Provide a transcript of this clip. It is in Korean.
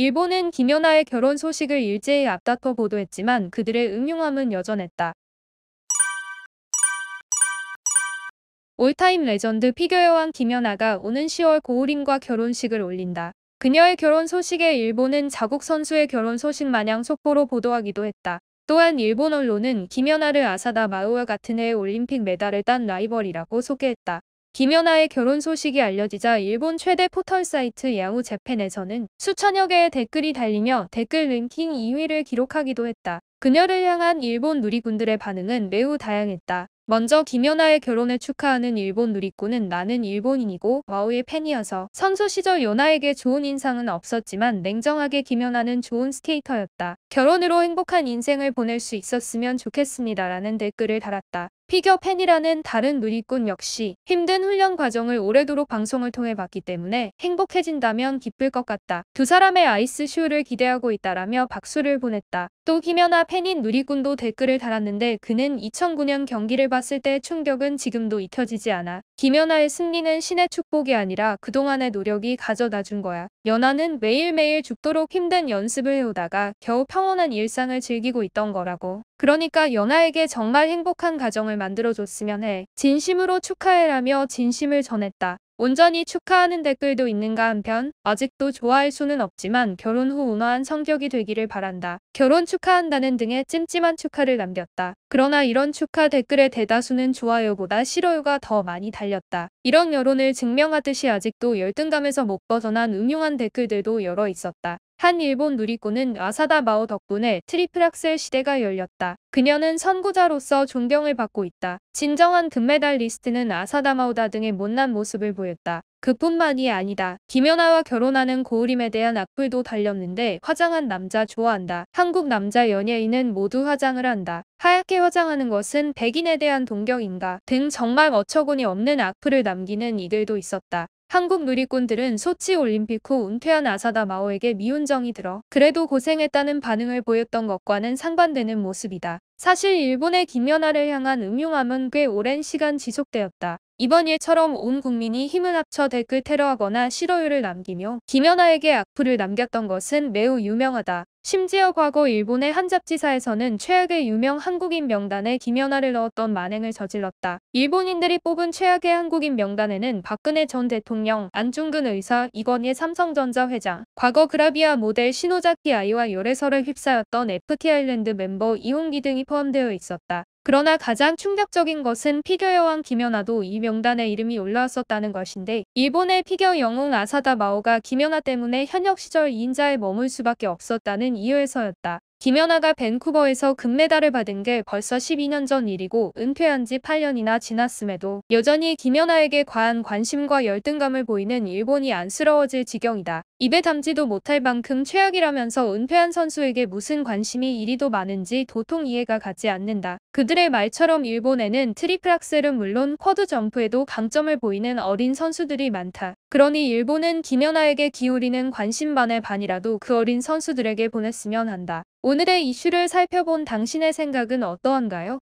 일본은 김연아의 결혼 소식을 일제히 앞다퉈 보도했지만 그들의 음흉함은 여전했다. 올타임 레전드 피겨 여왕 김연아가 오는 10월 고우림과 결혼식을 올린다. 그녀의 결혼 소식에 일본은 자국 선수의 결혼 소식 마냥 속보로 보도하기도 했다. 또한 일본 언론은 김연아를 아사다 마우와 같은 해의 올림픽 메달을 딴 라이벌이라고 소개했다. 김연아의 결혼 소식이 알려지자 일본 최대 포털 사이트 야후 재팬에서는 수천여 개의 댓글이 달리며 댓글 랭킹 2위를 기록하기도 했다. 그녀를 향한 일본 누리꾼들의 반응은 매우 다양했다. 먼저 김연아의 결혼을 축하하는 일본 누리꾼은 나는 일본인이고 와우의 팬이어서 선수 시절 연아에게 좋은 인상은 없었지만 냉정하게 김연아는 좋은 스케이터였다. 결혼으로 행복한 인생을 보낼 수 있었으면 좋겠습니다라는 댓글을 달았다. 피겨 팬이라는 다른 누리꾼 역시 힘든 훈련 과정을 오래도록 방송을 통해 봤기 때문에 행복해진다면 기쁠 것 같다. 두 사람의 아이스 쇼를 기대하고 있다라며 박수를 보냈다. 또 김연아 팬인 누리꾼도 댓글을 달았는데 그는 2009년 경기를 봤을 때 충격은 지금도 잊혀지지 않아. 김연아의 승리는 신의 축복이 아니라 그동안의 노력이 가져다 준 거야. 연아는 매일매일 죽도록 힘든 연습을 해오다가 겨우 평온한 일상을 즐기고 있던 거라고. 그러니까 연아에게 정말 행복한 가정을 만들어줬으면 해. 진심으로 축하해라며 진심을 전했다. 온전히 축하하는 댓글도 있는가 한편 아직도 좋아할 수는 없지만 결혼 후 온화한 성격이 되기를 바란다. 결혼 축하한다는 등의 찜찜한 축하를 남겼다. 그러나 이런 축하 댓글의 대다수는 좋아요보다 싫어요가 더 많이 달렸다. 이런 여론을 증명하듯이 아직도 열등감에서 못 벗어난 음흉한 댓글들도 여러 있었다. 한 일본 누리꾼은 아사다 마오 덕분에 트리플악셀 시대가 열렸다. 그녀는 선구자로서 존경을 받고 있다. 진정한 금메달리스트는 아사다 마오다 등의 못난 모습을 보였다. 그뿐만이 아니다. 김연아와 결혼하는 고우림에 대한 악플도 달렸는데 화장한 남자 좋아한다. 한국 남자 연예인은 모두 화장을 한다. 하얗게 화장하는 것은 백인에 대한 동경인가 등 정말 어처구니 없는 악플을 남기는 이들도 있었다. 한국 누리꾼들은 소치 올림픽 후 은퇴한 아사다 마오에게 미운정이 들어 그래도 고생했다는 반응을 보였던 것과는 상반되는 모습이다. 사실 일본의 김연아를 향한 음흉함은 꽤 오랜 시간 지속되었다. 이번 일처럼 온 국민이 힘을 합쳐 댓글 테러하거나 싫어요를 남기며 김연아에게 악플을 남겼던 것은 매우 유명하다. 심지어 과거 일본의 한 잡지사에서는 최악의 유명 한국인 명단에 김연아를 넣었던 만행을 저질렀다. 일본인들이 뽑은 최악의 한국인 명단에는 박근혜 전 대통령, 안중근 의사, 이건희 삼성전자 회장, 과거 그라비아 모델 신호자키 아이와 열애설에 휩싸였던 FT 아일랜드 멤버 이홍기 등이 포함되어 있었다. 그러나 가장 충격적인 것은 피겨 여왕 김연아도 이 명단에 이름이 올라왔었다는 것인데 일본의 피겨 영웅 아사다 마오가 김연아 때문에 현역 시절 2인자에 머물 수밖에 없었다는 이유에서였다. 김연아가 밴쿠버에서 금메달을 받은 게 벌써 12년 전 일이고 은퇴한 지 8년이나 지났음에도 여전히 김연아에게 과한 관심과 열등감을 보이는 일본이 안쓰러워질 지경이다. 입에 담지도 못할 만큼 최악이라면서 은퇴한 선수에게 무슨 관심이 이리도 많은지 도통 이해가 가지 않는다. 그들의 말처럼 일본에는 트리플 악셀은 물론 쿼드 점프에도 강점을 보이는 어린 선수들이 많다. 그러니 일본은 김연아에게 기울이는 관심 반의 반이라도 그 어린 선수들에게 보냈으면 한다. 오늘의 이슈를 살펴본 당신의 생각은 어떠한가요?